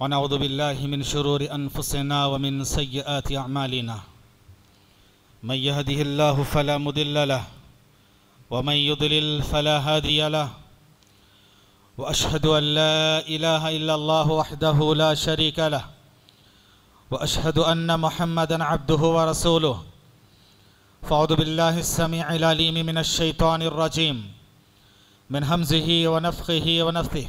ونعوذ بالله من شرور أنفسنا ومن سيئات أعمالنا من يهده الله فلا مضل له ومن يضلل فلا هادي له وأشهد أن لا إله إلا الله وحده لا شريك له وأشهد أن محمدا عبده ورسوله فأعوذ بالله السميع العليم من الشيطان الرجيم من همزه ونفخه ونفثه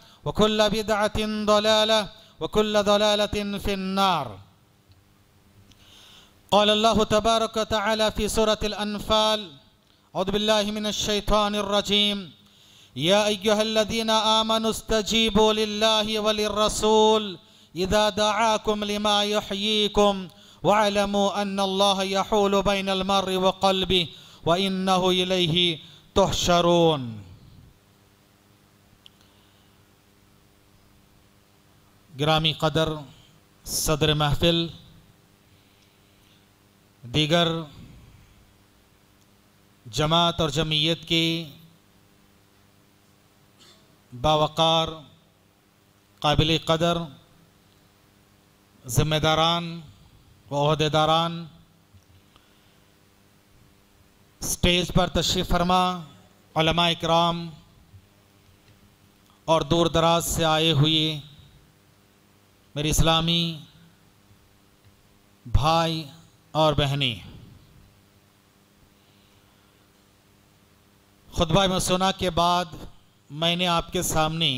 وكل بدعة ضلالة وكل ضلالة في النار قال الله تبارك وتعالى في سورة الأنفال أعوذ بالله من الشيطان الرجيم يا أيها الذين آمنوا استجيبوا لله وللرسول إذا دعاكم لما يحييكم واعلموا أن الله يحول بين المرء وقلبه وإنه إليه تحشرون ग्रामी कदर सदर महफिल दीगर जमात और जमीयत की बावकार काबिल कदर ज़िम्मेदारान वहदेदारान स्टेज पर तशरी फरमा कराम और दूर दराज से आए हुए मेरे इस्लामी भाई और बहनें खुतबा सुना के बाद मैंने आपके सामने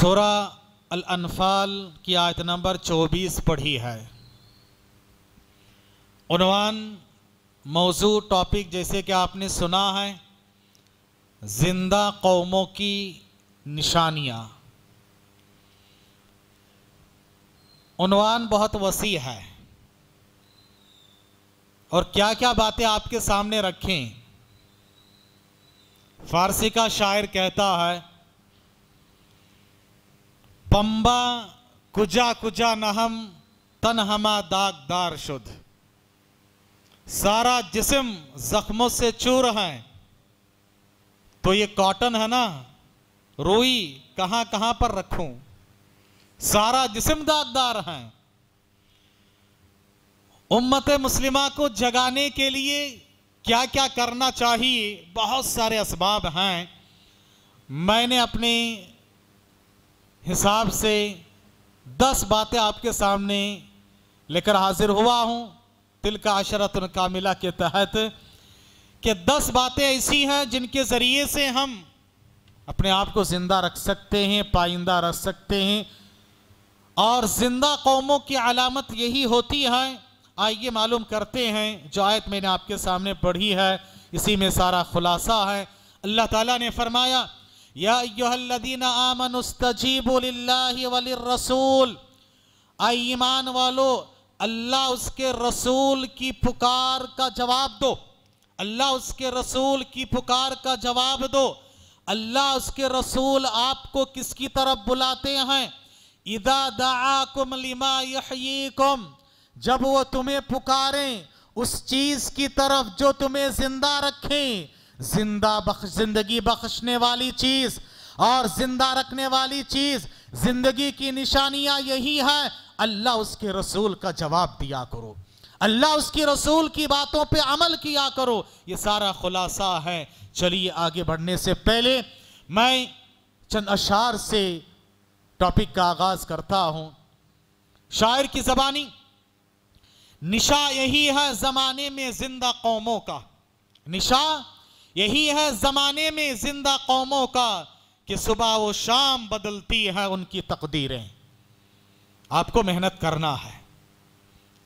सोरा अनफाल की आयत नंबर 24 पढ़ी है उनवान मौजू टॉपिक जैसे कि आपने सुना है ज़िंदा कौमों की निशानियाँ उनवान बहुत वसी है और क्या क्या बातें आपके सामने रखें फारसी का शायर कहता है पंबा कुजा कुजा नहम तन हमा दागदार शुद्ध सारा जिस्म जख्मों से चूर है तो ये कॉटन है ना रोई कहां कहां पर रखूं सारा जिसम दागदार हैं उम्मत मुस्लिमा को जगाने के लिए क्या क्या करना चाहिए बहुत सारे इसबाब हैं मैंने अपने हिसाब से दस बातें आपके सामने लेकर हाजिर हुआ हूं तिल का आशरत कामिला के तहत कि दस बातें ऐसी हैं जिनके ज़रिए से हम अपने आप को ज़िंदा रख सकते हैं पाइंदा रख सकते हैं और जिंदा कौमों की अलामत यही होती है आइए मालूम करते हैं जो आयत मैंने आपके सामने पढ़ी है इसी में सारा खुलासा है अल्लाह ताला ने फरमाया यादीना आमनस्तजीबुल्लासूल ईमान वालो अल्लाह उसके रसूल की पुकार का जवाब दो अल्लाह उसके रसूल की पुकार का जवाब दो अल्लाह उसके रसूल आपको किसकी तरफ बुलाते हैं इदा लिमा जब वो तुम्हें पुकारें उस चीज की तरफ जो तुम्हें जिंदा रखें जिंदा बख्श जिंदगी बख्शने वाली चीज और जिंदा रखने वाली चीज जिंदगी की निशानियां यही है अल्लाह उसके रसूल का जवाब दिया करो अल्लाह उसके रसूल की बातों पे अमल किया करो ये सारा खुलासा है चलिए आगे बढ़ने से पहले मैं चंद अशार से टॉपिक का आगाज करता हूं शायर की जबानी निशा यही है जमाने में जिंदा कौमों का निशा यही है जमाने में जिंदा कौमों का कि सुबह वो शाम बदलती है उनकी तकदीरें आपको मेहनत करना है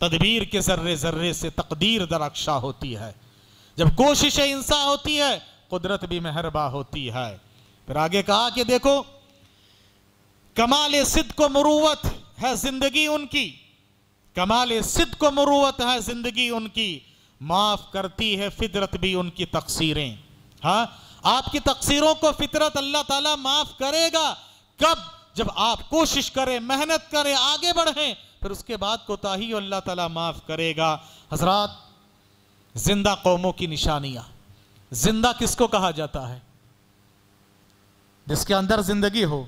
तदबीर के जर्रे जर्रे से तकदीर दरक्षा होती है जब कोशिश इंसा होती है कुदरत भी मेहरबा होती है फिर आगे कहा कि देखो कमाल सिद्ध को मुरुवत है जिंदगी उनकी कमाल सिद्ध को मुरुवत है जिंदगी उनकी माफ करती है फितरत भी उनकी तकसीरें हाँ आपकी तकसीरों को फितरत अल्लाह ताला माफ करेगा कब जब आप कोशिश करें मेहनत करें आगे बढ़ें फिर उसके बाद कोताही अल्लाह ताला माफ करेगा हजरात जिंदा कौमों की निशानियां जिंदा किसको कहा जाता है जिसके अंदर जिंदगी हो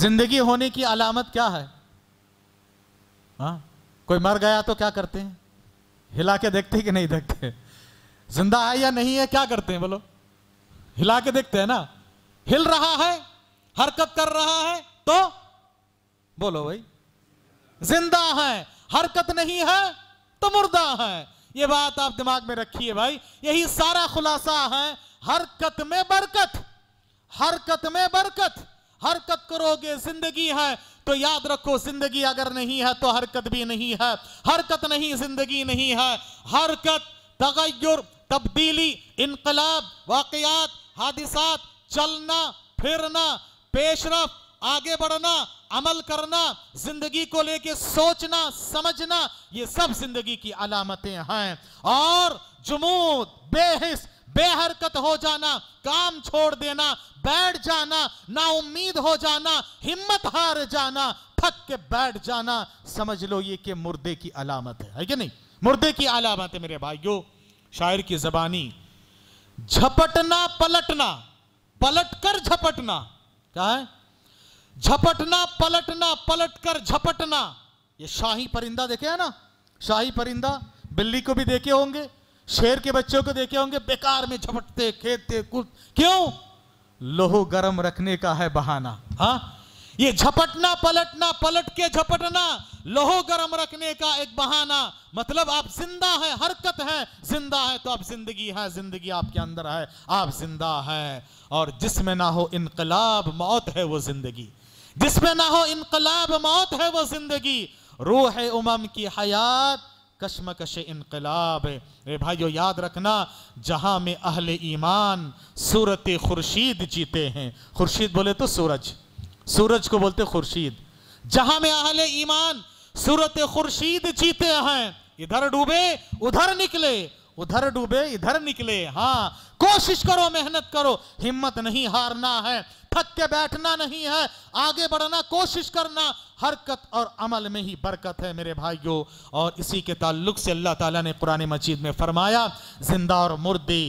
जिंदगी होने की अलामत क्या है हा? कोई मर गया तो क्या करते हैं हिला के देखते कि नहीं देखते जिंदा है या नहीं है क्या करते हैं बोलो हिला के देखते हैं ना हिल रहा है हरकत कर रहा है तो बोलो भाई जिंदा है हरकत नहीं है तो मुर्दा है ये बात आप दिमाग में रखिए भाई यही सारा खुलासा है हरकत में बरकत हरकत में बरकत हरकत करोगे जिंदगी है तो याद रखो जिंदगी अगर नहीं है तो हरकत भी नहीं है हरकत नहीं जिंदगी नहीं है हरकत तगैर तब्दीली इनकलाब वाकयात हादिसात चलना फिरना पेशरफ आगे बढ़ना अमल करना जिंदगी को लेके सोचना समझना ये सब जिंदगी की अलामतें हैं और जमूद बेहिस बेहरकत हो जाना काम छोड़ देना बैठ जाना ना उम्मीद हो जाना हिम्मत हार जाना थक के बैठ जाना समझ लो ये कि मुर्दे की अलामत है है कि नहीं मुर्दे की अलामत है मेरे भाइयों शायर की जबानी झपटना पलटना पलट कर झपटना क्या है झपटना पलटना पलट कर झपटना ये शाही परिंदा देखे है ना शाही परिंदा बिल्ली को भी देखे होंगे शेर के बच्चों को देखे होंगे बेकार में झपटते खेलते कूद क्यों लोहो गर्म रखने का है बहाना हाँ ये झपटना पलटना पलट के झपटना लोहो गर्म रखने का एक बहाना मतलब आप जिंदा है हरकत है जिंदा है तो आप जिंदगी है जिंदगी आपके अंदर है आप जिंदा है और जिसमें ना हो इनकलाब मौत है वो जिंदगी जिसमें ना हो इनकलाब मौत है वो जिंदगी रूह उमम की हयात कशमकश इनकलाब रे भाइयों याद रखना जहां में अहल ईमान सूरत खुर्शीद जीते हैं खुर्शीद बोले तो सूरज सूरज को बोलते खुर्शीद जहां में अहल ईमान सूरत खुर्शीद जीते हैं इधर डूबे उधर निकले उधर डूबे इधर निकले हाँ कोशिश करो मेहनत करो हिम्मत नहीं हारना है थक के बैठना नहीं है आगे बढ़ना कोशिश करना हरकत और अमल में ही बरकत है मेरे भाइयों और इसी के ताल्लुक से अल्लाह ताला ने पुरानी मस्जिद में फरमाया जिंदा और मुर्दी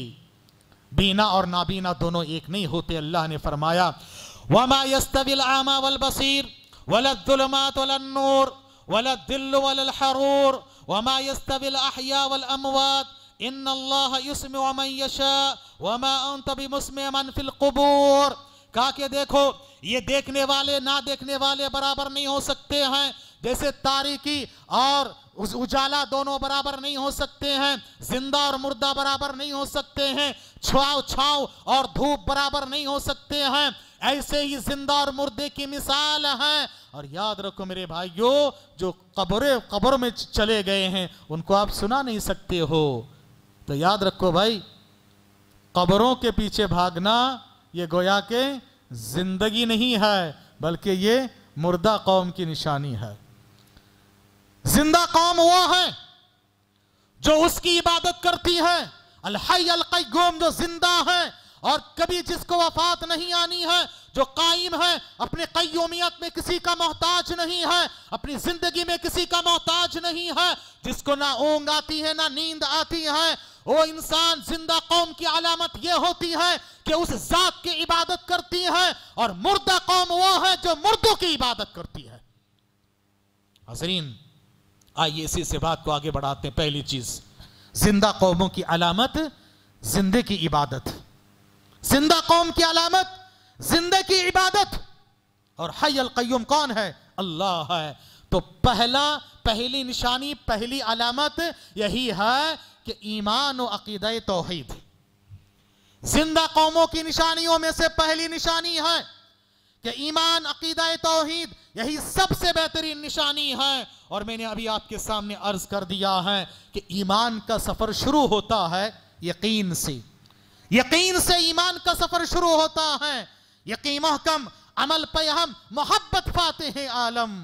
बीना और नाबीना दोनों एक नहीं होते अल्लाह ने फरमाया वमा यस्तविल आमा वल बसीर वलत नूर वलत दिल वलहरूर वमा यस्तविल अहिया वल अमवात इन अल्लाह युस्म यशा वमा अंत बिमुस्म मन फिल कुबूर कहा कि देखो ये देखने वाले ना देखने वाले बराबर नहीं हो सकते हैं जैसे तारीकी और उस उजाला दोनों बराबर नहीं हो सकते हैं जिंदा और मुर्दा बराबर नहीं हो सकते हैं छुआव छाव और धूप बराबर नहीं हो सकते हैं ऐसे ही जिंदा और मुर्दे की मिसाल है और याद रखो मेरे भाइयों जो कबरे कब्र में चले गए हैं उनको आप सुना नहीं सकते हो तो याद रखो भाई कब्रों के पीछे भागना ये गोया के जिंदगी नहीं है बल्कि ये मुर्दा कौम की निशानी है जिंदा कौम वो है जो उसकी इबादत करती है अलहई गोम जो जिंदा है और कभी जिसको वफात नहीं आनी है जो कायम है अपने कयोमियत में किसी का मोहताज नहीं है अपनी जिंदगी में किसी का मोहताज नहीं है जिसको ना ऊंग आती है ना नींद आती है वो इंसान जिंदा कौम की अलामत यह होती है कि उस जात की इबादत करती है और मुर्दा कौम वो है जो मुर्दों की इबादत करती है हजरीन आइए इसी से बात को आगे बढ़ाते हैं पहली चीज जिंदा कौमों की अलामत जिंदे की इबादत जिंदा कौम की अलामत जिंदे की इबादत और हय अलकयूम कौन है अल्लाह है तो पहला पहली निशानी पहली अलामत यही है कि ईमान अकीद तोहैद जिंदा कौमों की निशानियों में से पहली निशानी है कि ईमान अकीद तोहद यही सबसे बेहतरीन निशानी है और मैंने अभी आपके सामने अर्ज कर दिया है कि ईमान का सफ़र शुरू होता है यकीन से यकीन से ईमान का सफ़र शुरू होता है यकीन महकम अमल पे हम मोहब्बत पाते हैं आलम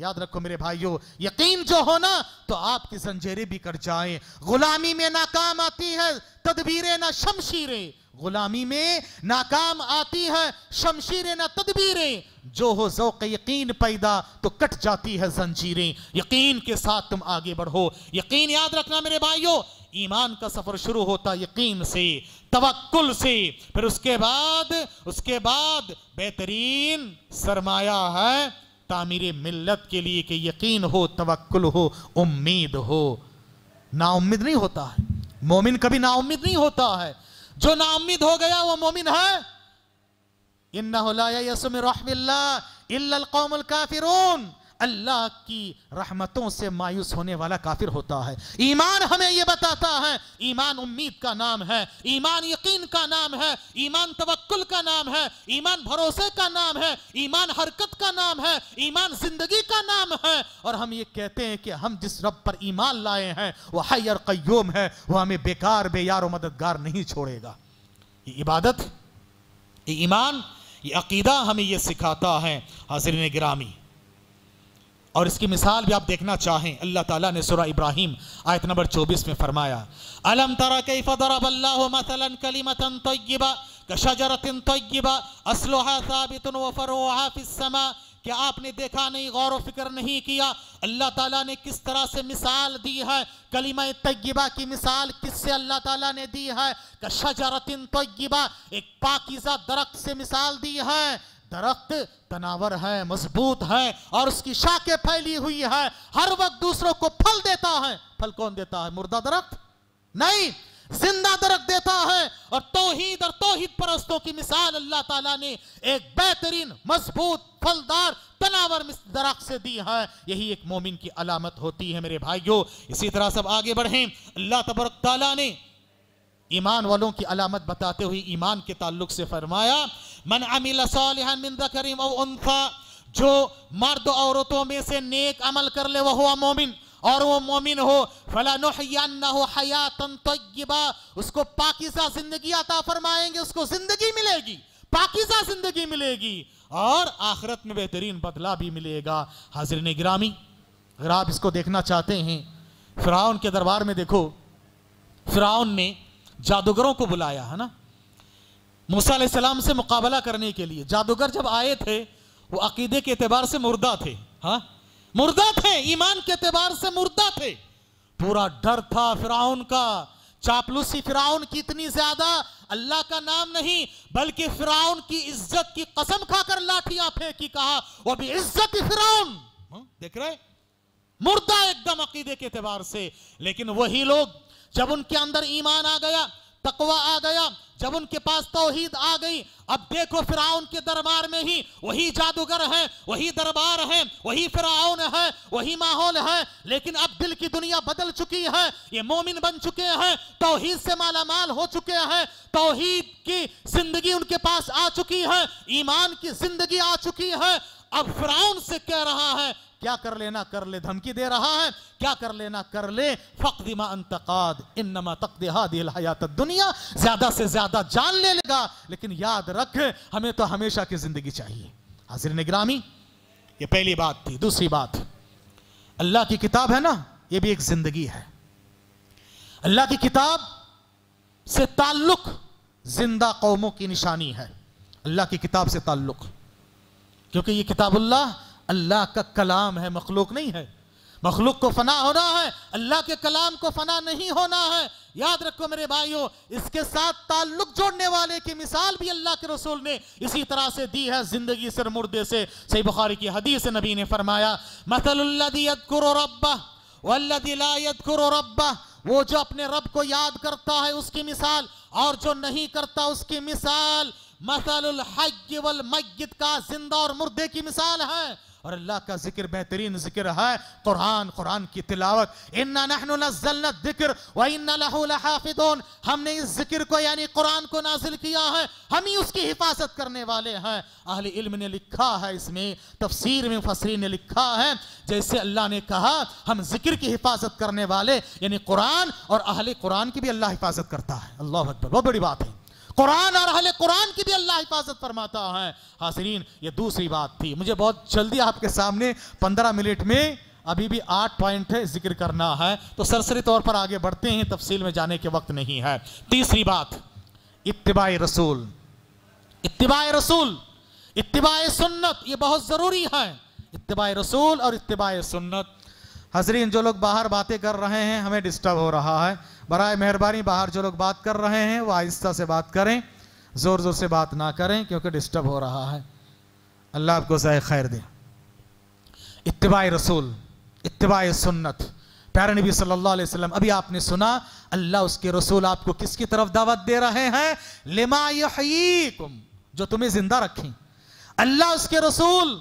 याद रखो मेरे भाइयों यकीन जो हो ना तो आपकी संजेरे भी कट जाए गुलामी में नाकाम आती है तदबीरें ना शमशीरें गुलामी में नाकाम आती है शमशीरें ना तदबीरें जो हो जौक यकीन पैदा तो कट जाती है जंजीरें यकीन के साथ तुम आगे बढ़ो यकीन याद रखना मेरे भाइयों ईमान का सफर शुरू होता यकीन से तवक्ल से फिर उसके बाद उसके बाद बेहतरीन सरमाया है तामीर मिलत के लिए कि यकीन हो तवक्ल हो उम्मीद हो नाउम्मीद नहीं होता है मोमिन कभी नाउम्मीद नहीं होता है जो नाउम्मीद हो गया वो मोमिन है इन्ना अल्लाह की रहमतों से मायूस होने वाला काफिर होता है ईमान हमें यह बताता है ईमान उम्मीद का नाम है ईमान यकीन का नाम है ईमान तवक्ल का नाम है ईमान भरोसे का नाम है ईमान हरकत का नाम है ईमान जिंदगी का नाम है और हम ये कहते हैं कि हम जिस रब पर ईमान लाए हैं वह हयर कयोम है वह हमें बेकार बेयार और मददगार नहीं छोड़ेगा ये इबादत ये ईमान ये अकीदा हमें ये सिखाता है हाजिर ग्रामी और इसकी मिसाल भी आप देखना चाहें अल्लाह ताला ने सुरा इब्राहिम आयत नंबर 24 में फरमाया अलम तरा कैफ दरबल्लाहु कलिमतन तय्यबा कशजरतिन तय्यबा असलुहा साबितुन व फिस समा क्या आपने देखा नहीं गौर व फिक्र नहीं किया अल्लाह ताला ने किस तरह से मिसाल दी है कलीमा तय्यबा की मिसाल किससे अल्लाह ताला ने दी है शजरतिन तय्यबा एक पाकिजा दरख्त से मिसाल दी है दरख्त तनावर है मजबूत है और उसकी शाखें फैली हुई है हर वक्त दूसरों को फल देता है फल कौन देता है मुर्दा दरख्त नहीं जिंदा दरख देता है और तोहीद और तोहीद परस्तों की मिसाल अल्लाह ताला ने एक बेहतरीन मजबूत फलदार तनावर दरख से दी है यही एक मोमिन की अलामत होती है मेरे भाइयों इसी तरह सब आगे बढ़े अल्लाह तबरक ताला ने ईमान वालों की अलामत बताते हुए ईमान के ताल्लुक से फरमाया मन अमिल सालिहन और उनफा जो मर्द औरतों में से नेक अमल कर ले वह हुआ मोमिन और वो मोमिन हो फला हो हयातन तयबा उसको पाकिजा जिंदगी आता फरमाएंगे उसको जिंदगी मिलेगी पाकिजा जिंदगी मिलेगी और आखिरत में बेहतरीन बदला भी मिलेगा हाजिर निगरामी अगर आप इसको देखना चाहते हैं फ़िराउन के दरबार में देखो फ़िराउन ने जादूगरों को बुलाया है ना मूसा सलाम से मुकाबला करने के लिए जादूगर जब आए थे वो अकीदे के अतबार से मुर्दा थे हाँ मुर्दा थे ईमान के अतबार से मुर्दा थे पूरा डर था फिराउन का चापलूसी फिराउन की इतनी ज्यादा अल्लाह का नाम नहीं बल्कि फिराउन की इज्जत की कसम खाकर लाठियां फेंकी कहा वो भी इज्जत फिराउन हाँ? देख रहे मुर्दा एकदम अकीदे के अतबार से लेकिन वही लोग जब उनके अंदर ईमान आ गया तकवा आ गया जब उनके पास तोहीद आ गई अब देखो फिराउन के दरबार में ही वही जादूगर है वही दरबार है वही फिराउन है वही माहौल है लेकिन अब दिल की दुनिया बदल चुकी है ये मोमिन बन चुके हैं तोहीद से मालामाल हो चुके हैं तोहीद की जिंदगी उनके पास आ चुकी है ईमान की जिंदगी आ चुकी है अब फिराउन से कह रहा है क्या कर लेना कर ले धमकी दे रहा है क्या कर लेना कर ले फ़कदिमा अंतकाद इन नमा तक देहा दिल हयात दुनिया ज़्यादा से ज़्यादा जान ले लेगा लेकिन याद रख हमें तो हमेशा की ज़िंदगी चाहिए हाजिर निगरामी ये पहली बात थी दूसरी बात अल्लाह की किताब है ना ये भी एक ज़िंदगी है अल्लाह की किताब से ताल्लुक़ जिंदा कौमों की निशानी है अल्लाह की किताब से ताल्लुक़ क्योंकि ये किताबुल्लाह अल्लाह का कलाम है मखलूक नहीं है मखलूक को फना होना है अल्लाह के कलाम को फना नहीं होना है याद रखो मेरे भाइयों इसके साथ ताल्लुक जोड़ने वाले की मिसाल भी अल्लाह के रसूल ने इसी तरह से दी है जिंदगी सिर मुर्दे से सही बुखारी की हदीस नबी ने फरमाया मतलब वो जो अपने रब को याद करता है उसकी मिसाल और जो नहीं करता उसकी मिसाल मसल का जिंदा और मुर्दे की मिसाल है और अल्लाह का जिक्र बेहतरीन जिक्र है कुरान कुरान की तिलावत इन्ना जिक्र व इन्नाफिदोन हमने इस जिक्र को यानी कुरान को नाजिल किया है हम ही उसकी हिफाजत करने वाले हैं अहल इल्म ने लिखा है इसमें तफसीर में फसरी ने लिखा है जैसे अल्लाह ने कहा हम जिक्र की हिफाजत करने वाले यानी कुरान और अहल कुरान की भी अल्लाह हिफाजत करता है अल्लाह अकबर बहुत बड़ी बात है कुरान और अहले कुरान की भी अल्लाह हिफाजत फरमाता है हाजरीन ये दूसरी बात थी मुझे बहुत जल्दी आपके सामने पंद्रह मिनट में अभी भी आठ पॉइंट है जिक्र करना है तो सरसरी तौर पर आगे बढ़ते हैं तफसील में जाने के वक्त नहीं है तीसरी बात इतबा रसूल इतबा रसूल इतबा सुन्नत ये बहुत ज़रूरी है इतबा रसूल और इतबा सुन्नत हजरीन जो लोग बाहर बातें कर रहे हैं हमें डिस्टर्ब हो रहा है बर मेहरबानी बाहर जो लोग बात कर रहे हैं वो आहिस्ता से बात करें ज़ोर ज़ोर से बात ना करें क्योंकि डिस्टर्ब हो रहा है अल्लाह आपको ज़ाय खैर दे इतवा रसूल इतबा सुन्नत प्यारे नबी सल्लल्लाहु अलैहि वसल्लम अभी आपने सुना अल्लाह उसके रसूल आपको किसकी तरफ दावत दे रहे हैं लिमा जो तुम्हें जिंदा रखें अल्लाह उसके रसूल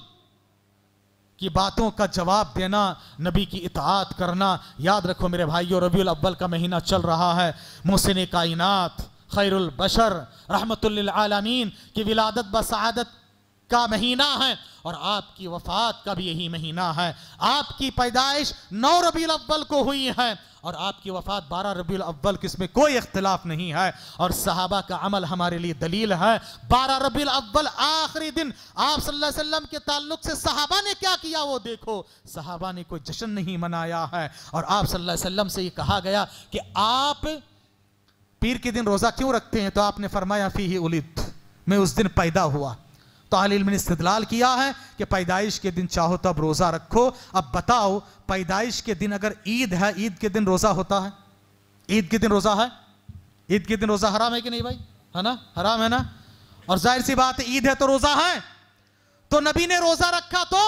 की बातों का जवाब देना नबी की इतात करना याद रखो मेरे भाइयों रबी अब्बल का महीना चल रहा है मोहसिन कायनात खैरुल बशर की विलादत बसादत का महीना है और आपकी वफात का भी यही महीना है आपकी पैदाइश नौ रबील अव्वल को हुई है और आपकी वफात बारह रबील अव्वल किसमें कोई इख्तलाफ नहीं है और साहबा का अमल हमारे लिए दलील है बारह रबील अव्वल आखिरी दिन आप सल्लल्लाहु अलैहि वसल्लम के ताल्लुक से साहबा ने क्या किया वो देखो साहबा ने कोई जश्न नहीं मनाया है और आप सल्लल्लाहु अलैहि वसल्लम से ये कहा गया कि आप पीर के दिन रोज़ा क्यों रखते हैं तो आपने फरमाया फ़ी ही उलिद मैं उस दिन पैदा हुआ तालील में इस्तलाल किया है कि पैदाइश के दिन चाहो तब रोज़ा रखो अब बताओ पैदाइश के दिन अगर ईद है ईद के दिन रोज़ा होता है ईद के दिन रोज़ा है ईद के दिन रोज़ा हराम है कि नहीं भाई है ना हराम है ना और जाहिर सी बात है ईद है तो रोज़ा है तो नबी ने रोज़ा रखा तो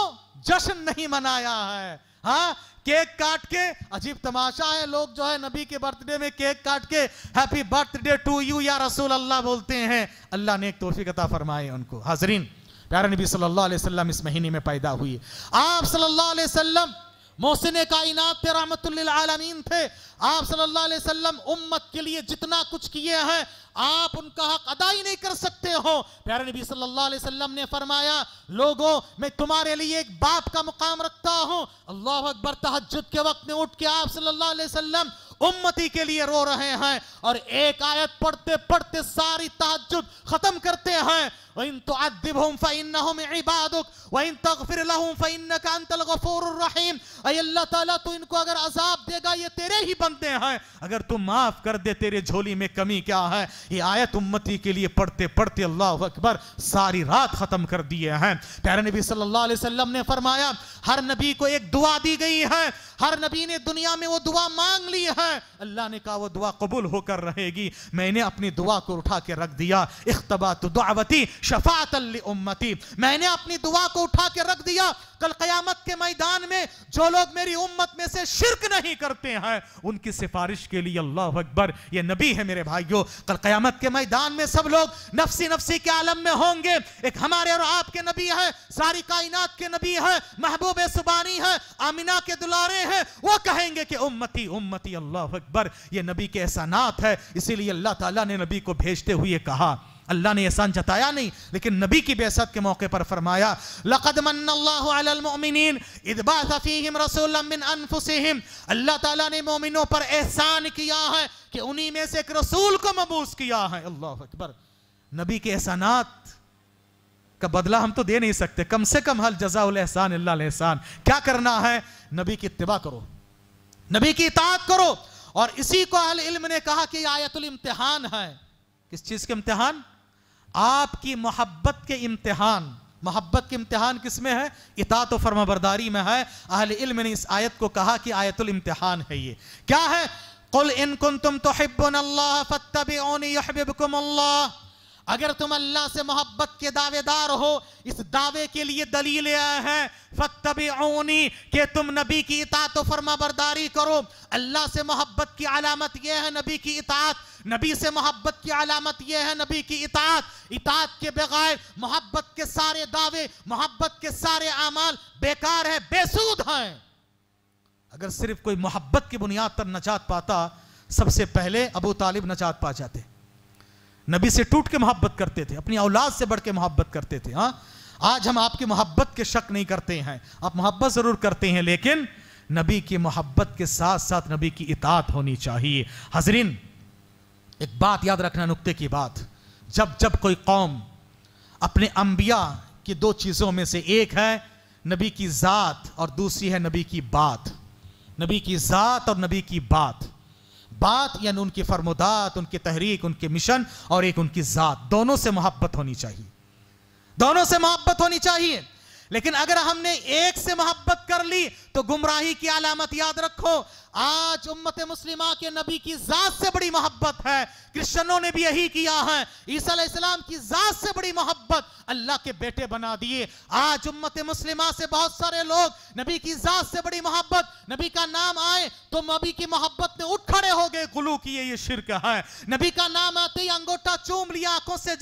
जश्न नहीं मनाया है हाँ केक काट के अजीब तमाशा है लोग जो है नबी के बर्थडे में केक काट के हैप्पी बर्थडे टू यू या रसूल अल्लाह बोलते हैं अल्लाह ने एक तोहफी कता फरमाए उनको हाजरीन प्यारे नबी सल्लल्लाहु अलैहि वसल्लम इस महीने में पैदा हुई आप सल्लल्लाहु अलैहि वसल्लम मोहसिन कायनात थे आलमीन थे आप सल्लल्लाहु अलैहि वसल्लम उम्मत के लिए जितना कुछ किए हैं आप उनका हक अदा ही नहीं कर सकते हो प्यारे नबी सल्लल्लाहु अलैहि वसल्लम ने फरमाया लोगों मैं तुम्हारे लिए एक बाप का मुकाम रखता हूँ अल्लाह अकबर तहजद के वक्त में उठ के आप सल्लल्लाहु अलैहि वसल्लम उम्मती के लिए रो रहे हैं और एक आयत पढ़ते पढ़ते सारी तहजद खत्म करते हैं وإن تعذبهم فإنهم इबादुक वइन तगफिर लहुम फ़इन्नक अंतल गफूरुर रहीम अय अल्लाह ताला तो इनको अगर अजाब देगा ये तेरे ही बंदे हैं अगर तू माफ़ कर दे तेरे झोली में कमी क्या है ये आयत उम्मती के लिए पढ़ते पढ़ते अल्लाह अकबर सारी रात ख़त्म कर दिए हैं प्यारे नबी सल्लल्लाहु अलैहि वसल्लम ने फरमाया हर नबी को एक दुआ दी गई है हर नबी ने दुनिया में वो दुआ मांग ली है अल्लाह ने कहा वो दुआ कबूल होकर रहेगी मैंने अपनी दुआ को उठा के रख दिया इख्तबा तो दावती शफात अली उम्मती मैंने अपनी दुआ को उठा के रख दिया कल कयामत के मैदान में जो लोग मेरी उम्मत में से शिरक नहीं करते हैं उनकी सिफारिश के लिए अल्लाह अकबर ये नबी है मेरे भाइयों कल कयामत के मैदान में सब लोग नफसी नफसी के आलम में होंगे एक हमारे और आपके नबी है सारी कायनात के नबी है महबूब सुबानी है आमिना के दुलारे हैं वो कहेंगे कि उम्मती उम्मती अल्लाह अकबर ये नबी के एहसानात है इसीलिए अल्लाह तला ने नबी को भेजते हुए कहा अल्लाह ने एहसान जताया नहीं लेकिन नबी की बेसत के मौके पर फरमाया अल्लाह ने मोमिनों पर एहसान किया है कि उन्हीं में से एक रसूल को मबूस किया है अल्लाह अकबर नबी के एहसानात का बदला हम तो दे नहीं सकते कम से कम हल जजाउल एहसान एहसान क्या करना है नबी की इतबा करो नबी की इतात करो और इसी को अल इल्म ने कहा कि आयतुल इम्तिहान है किस चीज के इम्तिहान आपकी मोहब्बत के इम्तिहान मोहब्बत के इम्तिहान किस में है इतात फर्मा बरदारी में है अहल इल्म ने इस आयत को कहा कि आयतुल इम्तिहान है ये क्या है कुल इन कुन तुम तो हिब्बन अल्लाह अगर तुम अल्लाह से मोहब्बत के दावेदार हो इस दावे के लिए दलील आए हैं फतबी के तुम नबी की इतात फर्मा बरदारी करो अल्लाह से मोहब्बत की अलामत यह है नबी की इतात नबी से मोहब्बत की अलामत यह है नबी की इतात इतात के बगैर मोहब्बत के सारे दावे मोहब्बत के सारे अमाल बेकार है बेसूद हैं अगर सिर्फ कोई मोहब्बत की बुनियाद पर नचात पाता सबसे पहले अबू तालिब नचात पा जाते नबी से टूट के मोहब्बत करते थे अपनी औलाद से बढ़ के मोहब्बत करते थे हाँ आज हम आपकी मोहब्बत के शक नहीं करते हैं आप मोहब्बत ज़रूर करते हैं लेकिन नबी की मोहब्बत के साथ साथ नबी की इतात होनी चाहिए हजरीन एक बात याद रखना नुक्ते की बात जब जब कोई कौम अपने अंबिया की दो चीज़ों में से एक है नबी की ज़ात और दूसरी है नबी की बात नबी की ज़ात और नबी की बात बात यानी उनकी फरमोदात उनकी तहरीक उनके मिशन और एक उनकी ज़ात दोनों से मोहब्बत होनी चाहिए दोनों से मोहब्बत होनी चाहिए लेकिन अगर हमने एक से मोहब्बत कर ली तो गुमराही की अलामत याद रखो आज उम्मत मुस्लिमा के नबी की जात से बड़ी मोहब्बत है क्रिश्चनों ने भी यही किया है ईसा इस्लाम की जात से बड़ी मोहब्बत अल्लाह के बेटे बना दिए आज उम्मत मुस्लिमा से बहुत सारे लोग नबी की जात से बड़ी मोहब्बत नबी का नाम आए तो नबी की मोहब्बत में उठ खड़े हो गए गुलू किए ये शिरक है नबी का नाम आते ही अंगोटा चूम लिया आंखों से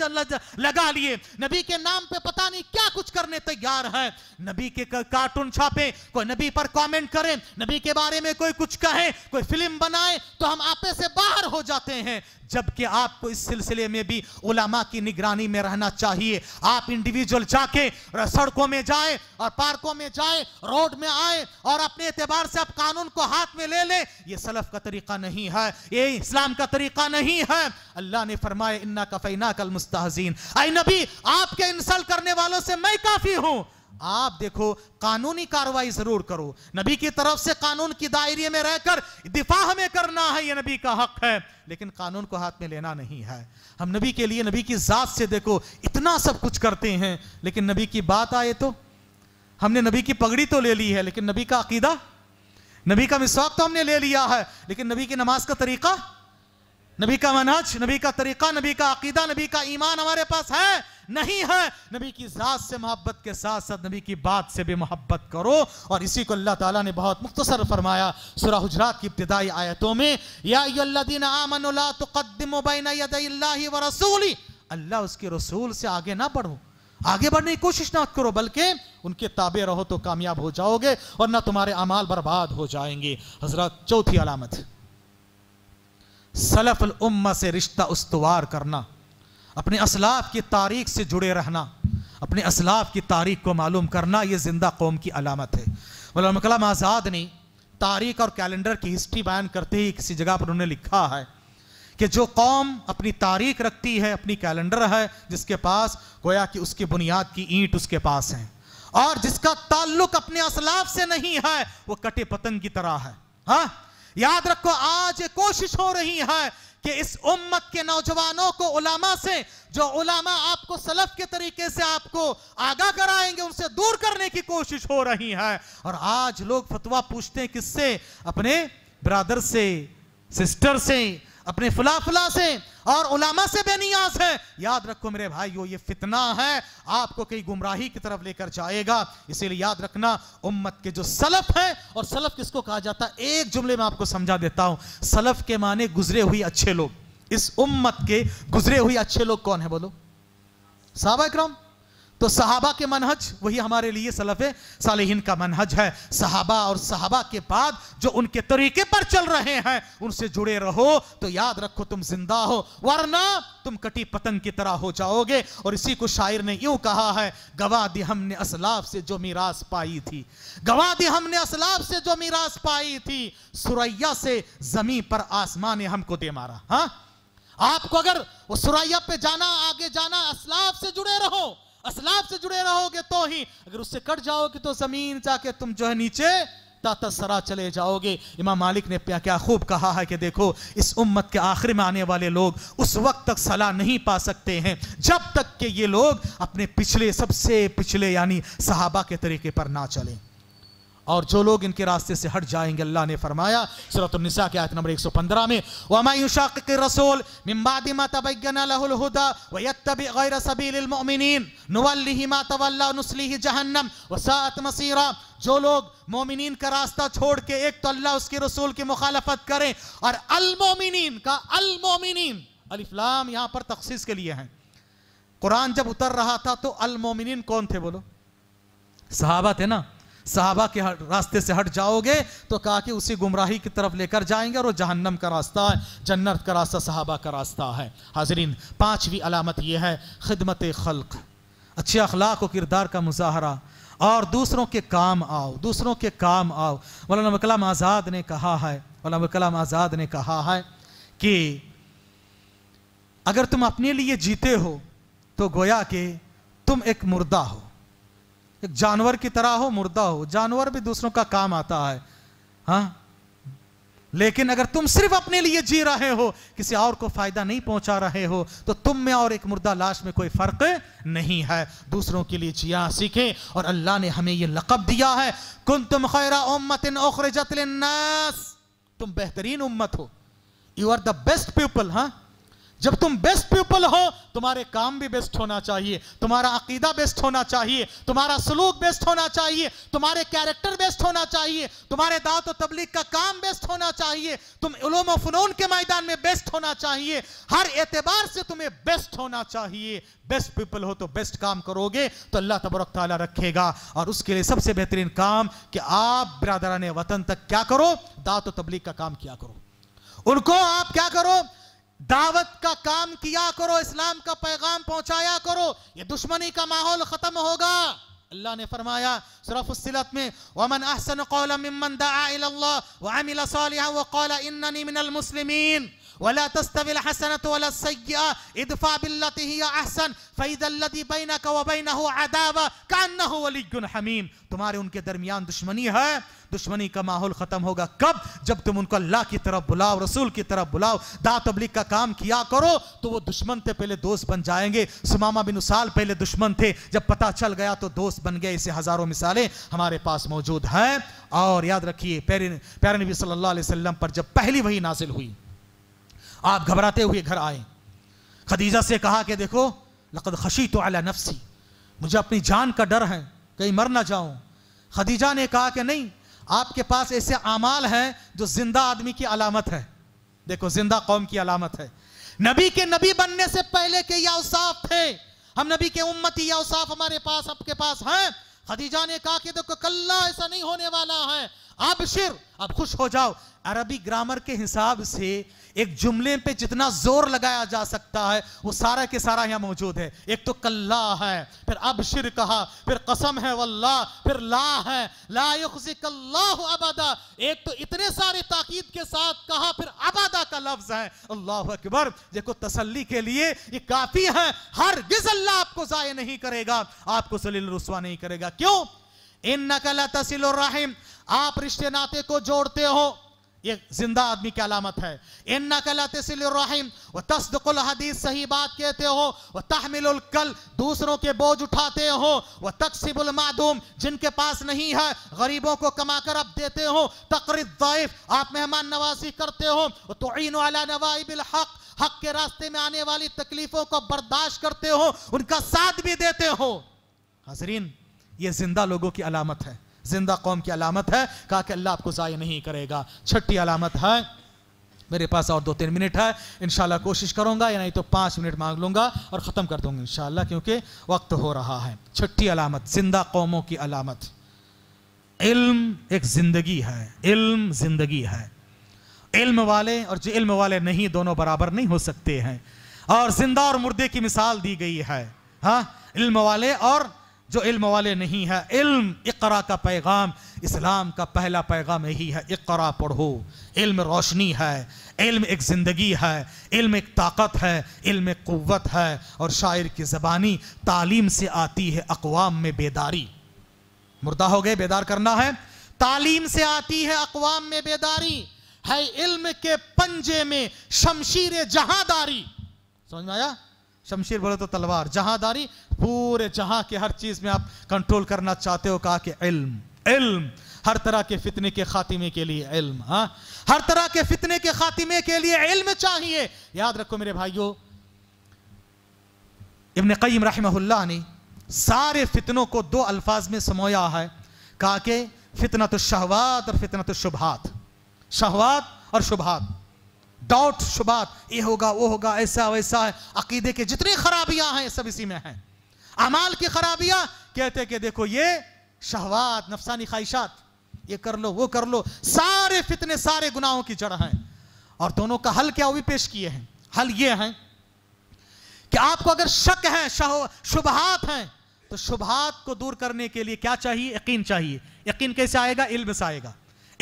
लगा लिए नबी के नाम पे पता नहीं क्या कुछ करने तैयार है नबी के कार्टून छापे कोई नबी पर बार कमेंट करें नबी के बारे में कोई कुछ कहे कोई फिल्म बनाए तो हम आपे से बाहर हो जाते हैं जबकि आपको इस सिलसिले में भी उलामा की निगरानी में रहना चाहिए आप इंडिविजुअल जाके सड़कों में जाए और पार्कों में जाए रोड में आए और अपने एतबार से आप कानून को हाथ में ले ले ये सलफ का तरीका नहीं है ये इस्लाम का तरीका नहीं है अल्लाह ने फरमाया इन्ना कफ़ैना कल मुस्ताजीन आई नबी आपके इंसल्ट करने वालों से मैं काफ़ी हूं आप देखो कानूनी कार्रवाई जरूर करो नबी की तरफ से कानून की दायरे में रहकर दिफा हमें करना है यह नबी का हक है लेकिन कानून को हाथ में लेना नहीं है हम नबी के लिए नबी की जात से देखो इतना सब कुछ करते हैं लेकिन नबी की बात आए तो हमने नबी की पगड़ी तो ले ली है लेकिन नबी का अकीदा नबी का मिसवाक तो हमने ले लिया है लेकिन नबी की नमाज का तरीका नबी का मनहज नबी का तरीका नबी का अकीदा नबी का ईमान हमारे पास है नहीं है नबी की ज़ात से मोहब्बत के साथ साथ नबी की बात से भी मोहब्बत करो और इसी को अल्लाह ताला ने बहुत मुख्तसर फरमाया सुरह हजरात की इब्तदाई आयतों में यादीन व रसूली अल्लाह उसके रसूल से आगे ना बढ़ो आगे बढ़ने की कोशिश ना करो बल्कि उनके ताबे रहो तो कामयाब हो जाओगे और ना तुम्हारे अमाल बर्बाद हो जाएंगे हजरत चौथी अलामत सलफ़ल उम्मा से रिश्ता उसवार करना अपने असलाफ की तारीख से जुड़े रहना अपने असलाफ की तारीख को मालूम करना यह ज़िंदा कौम की अलामत है मौलाना कलाम आज़ाद ने तारीख और कैलेंडर की हिस्ट्री बयान करते ही किसी जगह पर उन्होंने लिखा है कि जो कौम अपनी तारीख रखती है अपनी कैलेंडर है जिसके पास गोया कि उसकी बुनियाद की ईंट उसके पास है और जिसका ताल्लुक अपने असलाफ से नहीं है वो कटे पतंग की तरह है हाँ याद रखो आज कोशिश हो रही है कि इस उम्मत के नौजवानों को उलामा से जो उलामा आपको सलफ के तरीके से आपको आगाह कराएंगे उनसे दूर करने की कोशिश हो रही है और आज लोग फतवा पूछते हैं किससे अपने ब्रदर से सिस्टर से अपने फुला फुला से और उलामा से बेनियाज है याद रखो मेरे भाइयों ये फितना है आपको कई गुमराही की तरफ लेकर जाएगा इसीलिए याद रखना उम्मत के जो सलफ है और सलफ किसको कहा जाता है एक जुमले में आपको समझा देता हूं सलफ के माने गुजरे हुए अच्छे लोग इस उम्मत के गुजरे हुए अच्छे लोग कौन है बोलो साहब इक्राम तो सहाबा के मनहज वही हमारे लिए सलफ़ सालहीन का मनहज है सहाबा और सहाबा के बाद जो उनके तरीके पर चल रहे हैं उनसे जुड़े रहो तो याद रखो तुम जिंदा हो वरना तुम कटी पतंग की तरह हो जाओगे और इसी को शायर ने यूं कहा है गवा दी हमने असलाब से जो मीरास पाई थी गवा दी हमने असलाब से जो मीरास पाई थी सुरैया से जमी पर आसमान ने हमको दे मारा हाँ आपको अगर वो सुरैया पे जाना आगे जाना असलाब से जुड़े रहो असलाब से जुड़े रहोगे तो ही अगर उससे कट जाओगे तो जमीन जाके तुम जो है नीचे तातसरा चले जाओगे इमाम मालिक ने प्या क्या खूब कहा है कि देखो इस उम्मत के आखिर में आने वाले लोग उस वक्त तक सलाह नहीं पा सकते हैं जब तक कि ये लोग अपने पिछले सबसे पिछले यानी सहाबा के तरीके पर ना चलें और जो लोग इनके रास्ते से हट जाएंगे अल्लाह ने फरमाया सूरत सूरतनिसा के आयत नंबर 115 में वमाशाक रसूल मिम्बादिमा तबैनहुदा वयत्तबि गैर सबीलमिन नवल्लिमा तवल्ला नसली जहन्नम वसात मसीरा जो लोग मोमिनीन का रास्ता छोड़ के एक तो अल्लाह उसके रसूल की मुखालफत करें और अलमोमिन का अलिफ लाम यहां पर तखसीस के लिए हैं कुरान जब उतर रहा था तो अलमोमिन कौन थे बोलो सहाबा थे ना साहबा के रास्ते से हट जाओगे तो कहा कि उसी गुमराही की तरफ लेकर जाएंगे और वो जहन्नम का रास्ता है जन्नत का रास्ता साहबा का रास्ता है हाजरीन पाँचवीं अलामत यह है खिदमत खल्क अच्छे अखलाक व किरदार का मुजाहरा और दूसरों के काम आओ दूसरों के काम आओ मौलाना वकलाम आज़ाद ने कहा है मौलाना वकलाम आज़ाद ने कहा है कि अगर तुम अपने लिए जीते हो तो गोया के तुम एक मुर्दा हो जानवर की तरह हो मुर्दा हो जानवर भी दूसरों का काम आता है हा? लेकिन अगर तुम सिर्फ अपने लिए जी रहे हो किसी और को फायदा नहीं पहुंचा रहे हो तो तुम में और एक मुर्दा लाश में कोई फर्क नहीं है दूसरों के लिए जिया सीखे और अल्लाह ने हमें यह लकब दिया है कुन तुम खैरा उम्मतिन तुम बेहतरीन उम्मत हो you are the best people हाँ जब तुम बेस्ट पीपल हो तुम्हारे काम भी बेस्ट होना चाहिए तुम्हारा अकीदा बेस्ट होना चाहिए तुम्हारा सलूक बेस्ट होना चाहिए तुम्हारे कैरेक्टर बेस्ट होना चाहिए तुम्हारे दावत तबलीग का काम बेस्ट होना चाहिए तुम उलूम फ़नून के मैदान में बेस्ट होना चाहिए हर एतबार से तुम्हें बेस्ट होना चाहिए बेस्ट पीपल हो तो बेस्ट काम करोगे तो अल्लाह तबरक रखेगा और उसके लिए सबसे बेहतरीन काम कि आप बरदरान वतन तक क्या करो दावत तबलीग का काम क्या करो उनको आप क्या करो दावत का काम किया करो इस्लाम का पैगाम पहुंचाया करो ये दुश्मनी का माहौल खत्म होगा अल्लाह ने फरमाया सुरफुसिलत में वमन अहसन दाला कौला मिनल मुस्लिमीन वला तस्तविल हसनत वला सय्या इदफा बिल्लती ही अहसन फैदल्लदी बैनक व बैनहु अदावा कान्नहु वलिय्युन हमीम तुम्हारे उनके दरमियान दुश्मनी है दुश्मनी का माहौल खत्म होगा कब जब तुम उनको अल्लाह की तरफ बुलाओ रसूल की तरफ बुलाओ दा तबलीग का काम किया करो तो वो दुश्मन थे पहले दोस्त बन जाएंगे सुमामा बिन उसाल पहले दुश्मन थे जब पता चल गया तो दोस्त बन गए ऐसे हजारों मिसालें हमारे पास मौजूद हैं और याद रखिए प्यारे प्यारे नबी सल्लल्लाहु अलैहि वसल्लम पर जब पहली वही नाजिल हुई आप घबराते हुए घर आए खदीजा से कहा कि देखो लकद खशी तो अला नफसी मुझे अपनी जान का डर है कहीं मर ना जाऊं खदीजा ने कहा कि नहीं आपके पास ऐसे आमाल हैं जो जिंदा आदमी की अलामत है देखो जिंदा कौम की अलामत है नबी के नबी बनने से पहले के या उसाफ थे हम नबी के उम्मती या उसाफ हमारे पास आपके पास हैं खदीजा ने कहा कि देखो कल्ला ऐसा नहीं होने वाला है अब शिर अब खुश हो जाओ अरबी ग्रामर के हिसाब से एक जुमले पे जितना जोर लगाया जा सकता है वो सारा के सारा यहां मौजूद है एक तो कल्ला है फिर अब शिर कहा फिर कसम है वल्ला फिर ला है ला अबादा एक तो इतने सारे ताकीद के साथ कहा फिर अबादा का लफ्ज है अल्लाह अकबर देखो तसल्ली के लिए ये काफी है हर गिज अल्लाह आपको जाय नहीं करेगा आपको सलील रसवा नहीं करेगा क्यों इन नकल तसिल रहीम आप रिश्ते नाते को जोड़ते हो ये जिंदा आदमी की अलामत है इन नकल तसिलरहिम व तस्दुल हदीस सही बात कहते हो वह तहमिल कल दूसरों के बोझ उठाते हो वह तकसिबुल मादूम जिनके पास नहीं है गरीबों को कमा कर अब देते हो तकरीद आप मेहमान नवाजी करते हो तो अला नवाइबिल हक हक के रास्ते में आने वाली तकलीफों को बर्दाश्त करते हो उनका साथ भी देते हो हाजरीन ये जिंदा लोगों की अलामत है जिंदा कौम की अलामत है कहा कि अल्लाह आपको ज़ाय नहीं करेगा छठी अलामत है मेरे पास और दो तीन मिनट है इन कोशिश करूँगा या नहीं तो पाँच मिनट मांग लूँगा और ख़त्म कर दूँगा इन क्योंकि वक्त हो रहा है छठी अलामत जिंदा कौमों की अलामत इल्म एक ज़िंदगी है इल्म ज़िंदगी है इल्म वाले और जो इल्म वाले नहीं दोनों बराबर नहीं हो सकते हैं और जिंदा और मुर्दे की मिसाल दी गई है हाँ इल्म वाले और जो इल्म वाले नहीं है इल्म इकरा का पैगाम इस्लाम का पहला पैगाम यही है इकरा पढ़ो इल्म रोशनी है इल्म एक ज़िंदगी है इल्म एक ताकत है इल्म एक क़वत है और शायर की ज़बानी तालीम से आती है अकवाम में बेदारी मुर्दा हो गए बेदार करना है तालीम से आती है अकवाम में बेदारी है इल्म के पंजे में शमशीर जहादारी समझ में आया शमशीर बोले तो तलवार जहादारी पूरे जहां के हर चीज में आप कंट्रोल करना चाहते हो कहा कि इल्म इल्म हर तरह के फितने के खातिमे के लिए इल्म हा? हर तरह के फितने के खातिमे के लिए इल्म चाहिए याद रखो मेरे भाइयों इबन कईम रहमहुल्लाह ने सारे फितनों को दो अल्फाज में समोया है कहा कि फितना तो शहवात और फितना तो शुभात शहवात और शुभात डाउट शुबात ये होगा वो होगा ऐसा वैसा है अकीदे के जितनी खराबियां हैं सब इसी में हैं अमाल की खराबियां कहते कि देखो ये शहवात नफसानी ख्वाहिशात ये कर लो वो कर लो सारे फितने सारे गुनाहों की जड़ हैं और दोनों का हल क्या वो भी पेश किए हैं हल ये हैं कि आपको अगर शक है शुबहात हैं तो शुबहात को दूर करने के लिए क्या चाहिए यकीन चाहिए यकीन कैसे आएगा इल्म से आएगा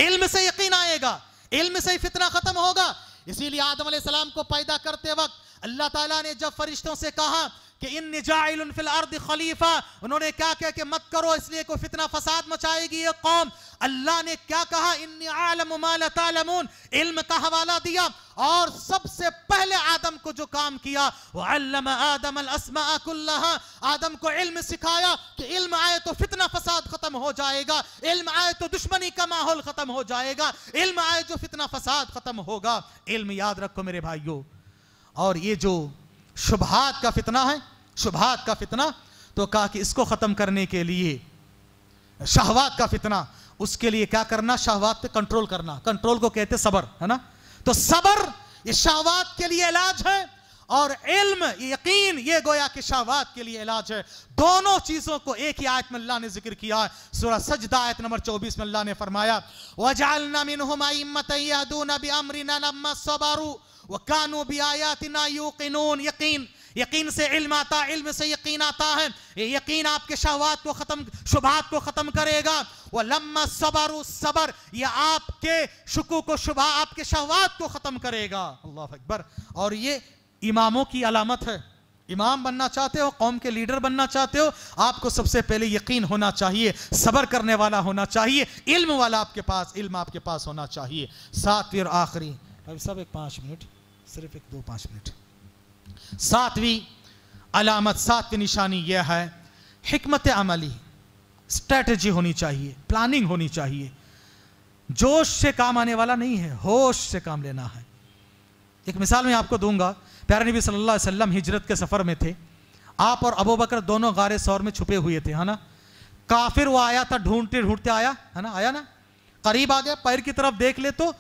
इल्म से यकीन आएगा इल्म से ही फितना खत्म होगा इसीलिए आदम सलाम को पैदा करते वक्त अल्लाह ताला ने जब फरिश्तों से कहा कि इन निजाइल फिल अर्द खलीफा उन्होंने क्या कह के मत करो इसलिए कोई फितना फसाद मचाएगी ये कौम अल्लाह ने क्या कहा इन आलम इल्म का हवाला दिया और सबसे पहले आदम को जो काम किया वो आदम आदम को इल्म सिखाया कि इल्म आए तो फितना फसाद हो जाएगा इल्म आए तो दुश्मनी का माहौल खत्म हो जाएगा इल्म आए जो तो फितना फसाद खत्म होगा इल्म याद रखो मेरे भाइयों और ये जो शुभात का फितना है शुभात का फितना तो कहा कि इसको ख़त्म करने के लिए शहवात का फितना उसके लिए क्या करना शहवात पे कंट्रोल करना कंट्रोल को कहते सबर है ना तो सबर ये शहवात के लिए इलाज है और इल्म यकीन ये गोया कि शावात के लिए इलाज है दोनों चीजों को एक ही आयत में अल्लाह ने जिक्र किया है सूरह सजदा आयत नंबर 24 में अल्लाह ने फरमाया वजअलना मिनहुम अइम्मतन यहदूना बिअमरिना लम्मा सबरू व कानू बिआयातिना यूकिनून यकीन यकीन से इल्म आता इल्म से यकीन आता है ये यकीन आपके शहवात को ख़त्म शुभात को ख़त्म करेगा वो लम्मा सबर सबर ये आपके शुकू को शुभा आपके शहवात को ख़त्म करेगा अल्लाह अकबर और ये इमामों की अलामत है इमाम बनना चाहते हो कौम के लीडर बनना चाहते हो आपको सबसे पहले यकीन होना चाहिए सब्र करने वाला होना चाहिए इल्म वाला आपके पास इल्म आपके पास होना चाहिए सातवीं और आखिरी भाई सब एक पाँच मिनट सिर्फ एक दो पाँच मिनट सातवीं अलामत सातवीं निशानी यह है हमत अमली स्ट्रेटजी होनी चाहिए प्लानिंग होनी चाहिए जोश से काम आने वाला नहीं है होश से काम लेना है एक मिसाल मैं आपको दूंगा प्यारे नबी सल्लल्लाहु अलैहि वसल्लम हिजरत के सफ़र में थे आप और अबू बकर दोनों गारे सौर में छुपे हुए थे है ना काफिर वो आया था ढूंढते ढूंढते आया है ना आया ना करीब आ गया पैर की तरफ देख ले तो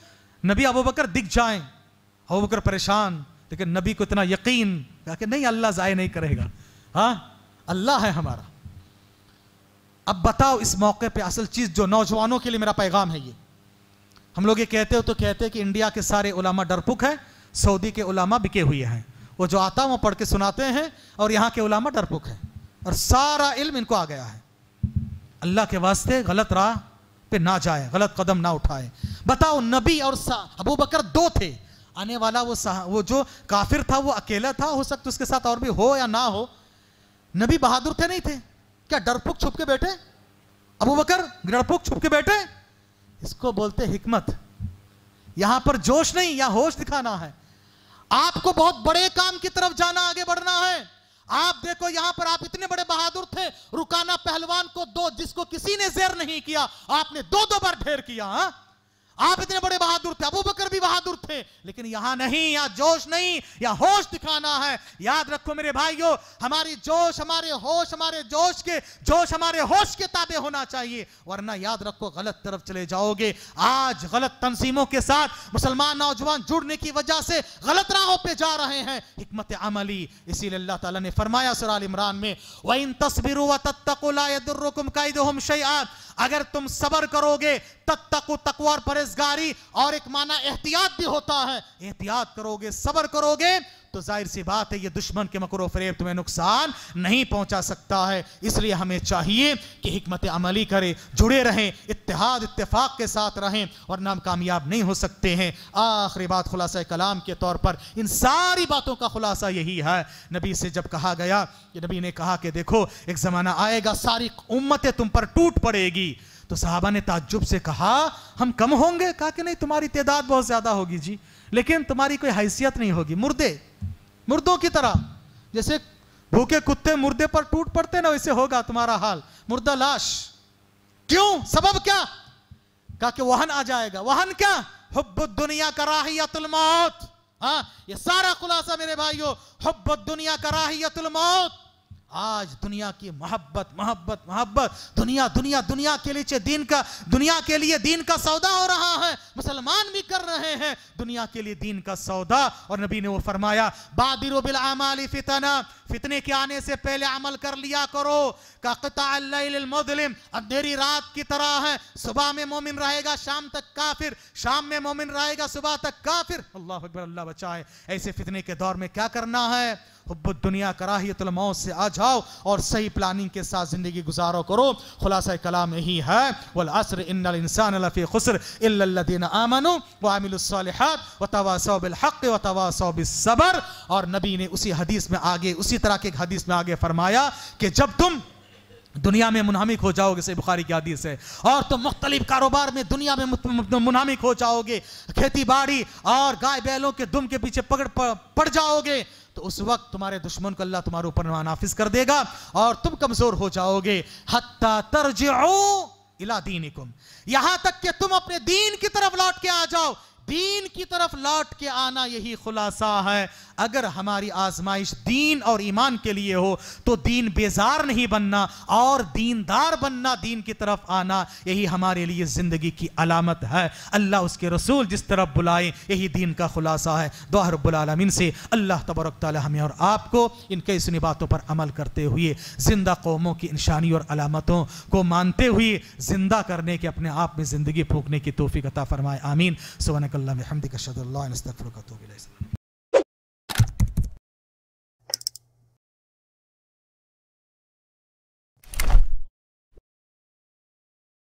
नबी अबू बकर दिख जाए अबू बकर परेशान लेकिन नबी को इतना यकीन कि नहीं अल्लाह जाए नहीं करेगा हाँ अल्लाह है हमारा अब बताओ इस मौके पर असल चीज़ जो नौजवानों के लिए मेरा पैगाम है ये हम लोग ये कहते हो तो कहते हैं कि इंडिया के सारे उलामा डरपुक है सऊदी के उलामा बिके हुए हैं वो जो आता वो पढ़ के सुनाते हैं और यहाँ के उलामा डरपुक हैं और सारा इल्म इनको आ गया है अल्लाह के वास्ते गलत राह पे ना जाए गलत कदम ना उठाए बताओ नबी और अबू बकर दो थे आने वाला वो वो जो काफिर था वो अकेला था हो सकता उसके साथ और भी हो या ना हो नबी बहादुर थे नहीं थे क्या डरपुक छुप के बैठे अबू बकर डरपुक छुप के बैठे इसको बोलते हिकमत यहां पर जोश नहीं या होश दिखाना है आपको बहुत बड़े काम की तरफ जाना आगे बढ़ना है आप देखो यहां पर आप इतने बड़े बहादुर थे रुकाना पहलवान को दो जिसको किसी ने जेर नहीं किया आपने दो दो बार ढेर किया हा? आप इतने बड़े बहादुर थे अबू बकर भी बहादुर थे लेकिन यहां नहीं या जोश नहीं या होश दिखाना है याद रखो मेरे भाइयों हमारी जोश हमारे होश हमारे जोश के जोश हमारे होश के ताबे होना चाहिए वरना याद रखो गलत तरफ चले जाओगे आज गलत तनसीमों के साथ मुसलमान नौजवान जुड़ने की वजह से गलत राहों पर जा रहे हैं हमत अमली इसीलिए अल्लाह ताला ने फरमाया सर इमरान में व इन तस्वीर व तत्तकुम कैद हम अगर तुम सबर करोगे तक तकवा और परहेजगारी और एक माना एहतियात भी होता है एहतियात करोगे सबर करोगे तो जाहिर सी बात है ये दुश्मन के मकरो फरेब तुम्हें नुकसान नहीं पहुंचा सकता है इसलिए हमें चाहिए कि हमत अमली करें जुड़े रहें इतिहाद इतफाक के साथ रहें और नाम कामयाब नहीं हो सकते हैं आखिरी बात खुलासा कलाम के तौर पर इन सारी बातों का खुलासा यही है नबी से जब कहा गया कि नबी ने कहा कि देखो एक ज़माना आएगा सारी उम्मतें तुम पर टूट पड़ेगी तो साहबा ने ताज्जुब से कहा हम कम होंगे कहा कि नहीं तुम्हारी तादाद बहुत ज़्यादा होगी जी लेकिन तुम्हारी कोई हैसियत नहीं होगी मुर्दे मुर्दों की तरह जैसे भूखे कुत्ते मुर्दे पर टूट पड़ते ना वैसे होगा तुम्हारा हाल मुर्दा लाश क्यों सबब क्या कहा कि वाहन आ जाएगा वाहन क्या हब्बुद दुनिया कराहियतुल मौत हाँ ये सारा खुलासा मेरे भाइयों हब्बुद दुनिया कराहियतुल मौत आज दुनिया की मोहब्बत मोहब्बत मोहब्बत दुनिया दुनिया दुनिया के लिए दीन का दुनिया के लिए दीन का सौदा हो रहा है मुसलमान भी कर रहे हैं दुनिया के लिए दीन का सौदा और नबी ने वो फरमाया बादिर बिल फितना फितने के आने से पहले अमल कर लिया करो काम अंधेरी रात की तरह है सुबह में मोमिन रहेगा शाम तक काफिर शाम में मोमिन रहेगा सुबह तक काफिर अल्लाह अकबर अल्लाह बचाए ऐसे फितने के दौर में क्या करना है हब्बत दुनिया कराहियतल मौत से आ जाओ और सही प्लानिंग के साथ ज़िंदगी गुजारो करो खुलासा कलाम यही है वल असर इन इंसान लफ़ी खुसर आमनु व वामिलसालहत व हक व सबर और नबी ने उसी हदीस में आगे उसी तरह के एक हदीस में आगे फरमाया कि जब तुम दुनिया में मुनहमिक हो जाओगे से बुखारी की हदीस है और तुम मुख्तलिफ कारोबार में दुनिया में मुनहमिक हो जाओगे खेती बाड़ी और गाय बैलों के दुम के पीछे पकड़ पड़ जाओगे तो उस वक्त तुम्हारे दुश्मन को अल्लाह तुम्हारे ऊपर नाफिज कर देगा और तुम कमजोर हो जाओगे हत्ता तरजो इला दीन यहां तक कि तुम अपने दीन की तरफ लौट के आ जाओ दीन की तरफ लौट के आना यही खुलासा है अगर हमारी आजमाइश दीन और ईमान के लिए हो तो दीन बेजार नहीं बनना और दीनदार बनना दीन की तरफ आना यही हमारे लिए ज़िंदगी की अलामत है अल्लाह उसके रसूल जिस तरफ बुलाए यही दीन का खुलासा है दुआ से अल्लाह तबरक हमें और आपको इन कई सुनी बातों पर अमल करते हुए ज़िंदा कौमों की निशानी और अलामतों को मानते हुए ज़िंदा करने के अपने आप में ज़िंदगी फूकने की तोफ़ी कता फरमाए आमीन सुबह कल्ला हमदी कशद नस्तफ़र